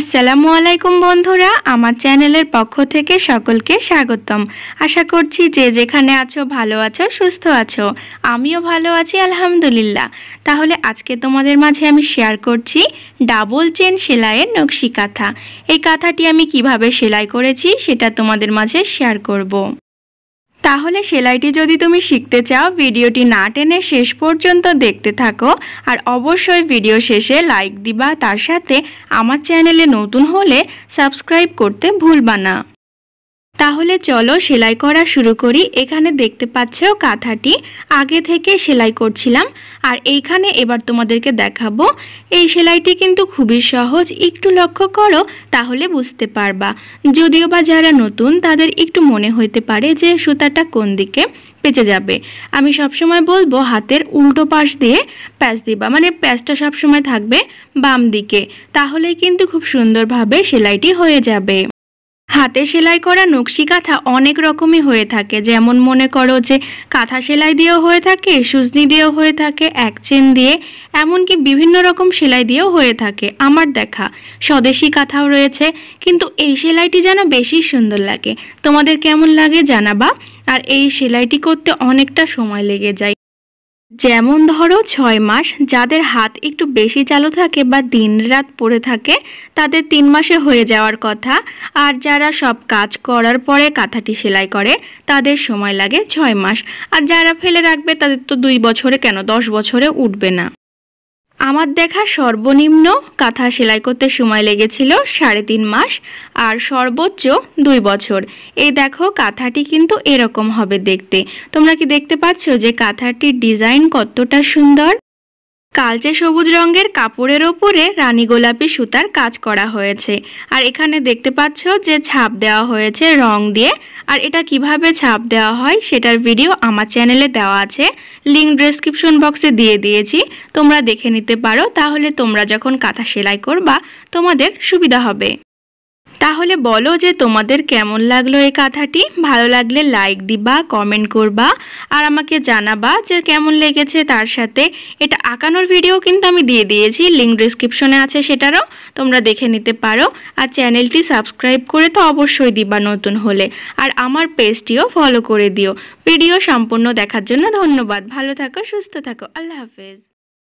আসসালামু আলাইকুম বন্ধুরা আমার চ্যানেলের পক্ষ থেকে সকলকে স্বাগতম আশা করছি যে যেখানে আছো ভালো আছো সুস্থ আছো আমিও ভালো আছি আলহামদুলিল্লাহ তাহলে আজকে তোমাদের মাঝে আমি শেয়ার করছি ডাবল চেন সেলাইয়ের নকশি কাঁথা এই কাঁথাটি আমি কিভাবে সেলাই করেছি সেটা তোমাদের মাঝে শেয়ার করব। তাহলে সেলাইটি যদি তুমি শিখতে চাও ভিডিওটি না টেনে শেষ পর্যন্ত দেখতে থাকো আর অবশ্যই ভিডিও শেষে লাইক দিবা তার সাথে আমার চ্যানেলে নতুন হলে সাবস্ক্রাইব করতে ভুলবা না তাহলে চলো সেলাই করা শুরু করি এখানে দেখতে পাচ্ছ কাঁথাটি আগে থেকে সেলাই করছিলাম আর এইখানে এবার তোমাদেরকে দেখাবো এই সেলাইটি কিন্তু খুবই সহজ একটু লক্ষ্য করো তাহলে বুঝতে পারবা যদিও বা যারা নতুন তাদের একটু মনে হইতে পারে যে সুতাটা কোন দিকে পেঁচে যাবে আমি সবসময় বলবো হাতের উল্টো পাশ দিয়ে প্যাঁচ দিবা মানে প্যাঁচটা সবসময় থাকবে বাম দিকে তাহলে কিন্তু খুব সুন্দরভাবে সেলাইটি হয়ে যাবে হাতে সেলাই করা নকশি কাঁথা অনেক রকমই হয়ে থাকে যেমন মনে করো যে কাঁথা সেলাই দিয়েও হয়ে থাকে সুজনি দিয়েও হয়ে থাকে এক চেন দিয়ে এমনকি বিভিন্ন রকম সেলাই দিয়েও হয়ে থাকে আমার দেখা স্বদেশি কাঁথাও রয়েছে কিন্তু এই সেলাইটি যেন বেশি সুন্দর লাগে তোমাদের কেমন লাগে জানাবা আর এই সেলাইটি করতে অনেকটা সময় লেগে যায় যেমন ধরো ছয় মাস যাদের হাত একটু বেশি চালু থাকে বা দিন রাত পড়ে থাকে তাদের তিন মাসে হয়ে যাওয়ার কথা আর যারা সব কাজ করার পরে কাঁথাটি সেলাই করে তাদের সময় লাগে ছয় মাস আর যারা ফেলে রাখবে তাদের তো দুই বছরে কেন দশ বছরে উঠবে না আমার দেখা সর্বনিম্ন কাঁথা সেলাই করতে সময় লেগেছিল সাড়ে তিন মাস আর সর্বোচ্চ দুই বছর এই দেখো কাঁথাটি কিন্তু এরকম হবে দেখতে তোমরা কি দেখতে পাচ্ছ যে কাঁথাটির ডিজাইন কতটা সুন্দর কালচে সবুজ রঙের কাপড়ের ওপরে রানী গোলাপি সুতার কাজ করা হয়েছে আর এখানে দেখতে পাচ্ছ যে ছাপ দেওয়া হয়েছে রং দিয়ে আর এটা কিভাবে ছাপ দেওয়া হয় সেটার ভিডিও আমার চ্যানেলে দেওয়া আছে লিঙ্ক ডেসক্রিপশন বক্সে দিয়ে দিয়েছি তোমরা দেখে নিতে পারো তাহলে তোমরা যখন কাঁথা সেলাই করবা তোমাদের সুবিধা হবে তাহলে বলো যে তোমাদের কেমন লাগলো এই কথাটি ভালো লাগলে লাইক দিবা কমেন্ট করবা আর আমাকে জানাবা যে কেমন লেগেছে তার সাথে এটা আঁকানোর ভিডিও কিন্তু আমি দিয়ে দিয়েছি লিঙ্ক ডিসক্রিপশনে আছে সেটারও তোমরা দেখে নিতে পারো আর চ্যানেলটি সাবস্ক্রাইব করে তো অবশ্যই দিবা নতুন হলে আর আমার পেজটিও ফলো করে দিও ভিডিও সম্পূর্ণ দেখার জন্য ধন্যবাদ ভালো থাকো সুস্থ থাকো আল্লাহ হাফেজ